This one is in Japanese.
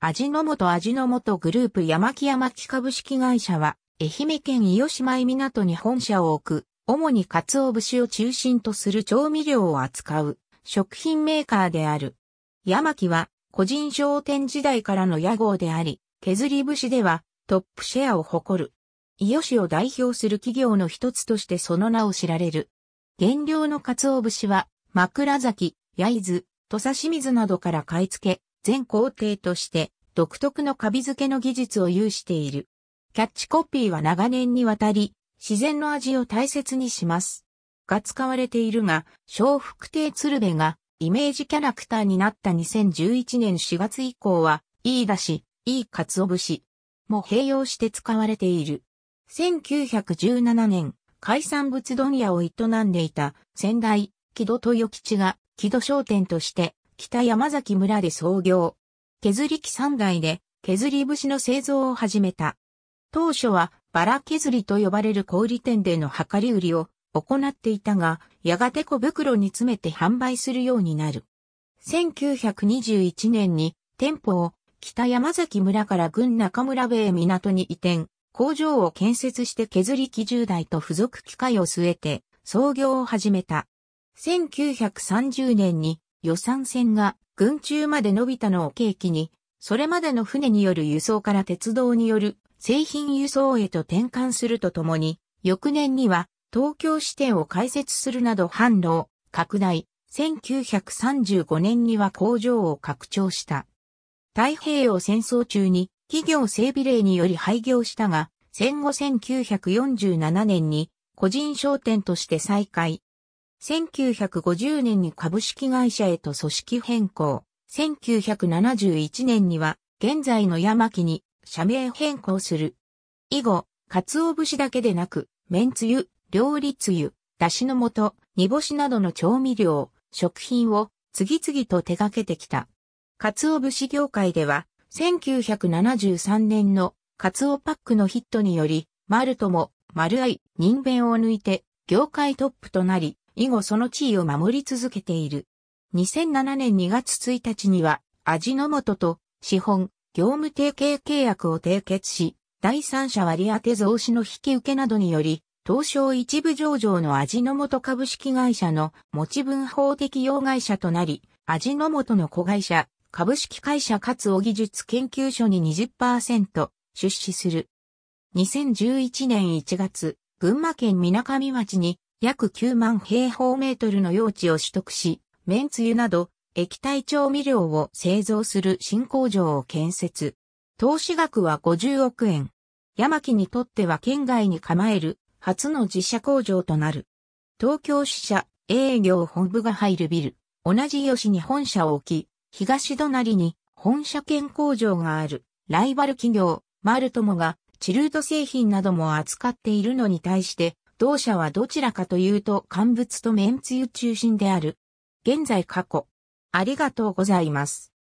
味の素味の素グループ山木山木株式会社は、愛媛県伊予島・前港に本社を置く、主に鰹節を中心とする調味料を扱う、食品メーカーである。山木は、個人商店時代からの屋号であり、削り節では、トップシェアを誇る。伊予市を代表する企業の一つとしてその名を知られる。原料の鰹節は、枕崎、焼津、土佐清水などから買い付け、全工程として独特のカビ付けの技術を有している。キャッチコピーは長年にわたり、自然の味を大切にします。が使われているが、小福亭鶴瓶がイメージキャラクターになった2011年4月以降は、いいだし、いいかつお節も併用して使われている。1917年、海産物問屋を営んでいた仙台、木戸豊吉が木戸商店として北山崎村で創業。削り機3台で削り節の製造を始めた。当初はバラ削りと呼ばれる小売店での量り売りを行っていたが、やがて小袋に詰めて販売するようになる。1921年に店舗を北山崎村から郡中村部へ港に移転、工場を建設して削り機10台と付属機械を据えて創業を始めた。1930年に予算船が群中まで伸びたのを契機に、それまでの船による輸送から鉄道による製品輸送へと転換するとともに、翌年には東京支店を開設するなど販路を拡大、1935年には工場を拡張した。太平洋戦争中に企業整備令により廃業したが、戦後1947年に個人商店として再開、1950年に株式会社へと組織変更。1971年には、現在の山木に社名変更する。以後、鰹節だけでなく、麺つゆ、料理つゆ、だしの素、煮干しなどの調味料、食品を次々と手掛けてきた。鰹節業界では、1973年の鰹パックのヒットにより、マルトも、丸愛、人弁を抜いて、業界トップとなり、以後その地位を守り続けている。2007年2月1日には、味の素と資本、業務提携契約を締結し、第三者割当増資の引き受けなどにより、東証一部上場の味の素株式会社の持ち分法適用会社となり、味の素の子会社、株式会社かつお技術研究所に20%出資する。2011年1月、群馬県水上町に約9万平方メートルの用地を取得し、麺つゆなど液体調味料を製造する新工場を建設。投資額は50億円。山木にとっては県外に構える初の自社工場となる。東京支社営業本部が入るビル、同じ吉に本社を置き、東隣に本社兼工場があるライバル企業、マルトモがチルード製品なども扱っているのに対して同社はどちらかというと乾物と麺つゆ中心である。現在過去。ありがとうございます。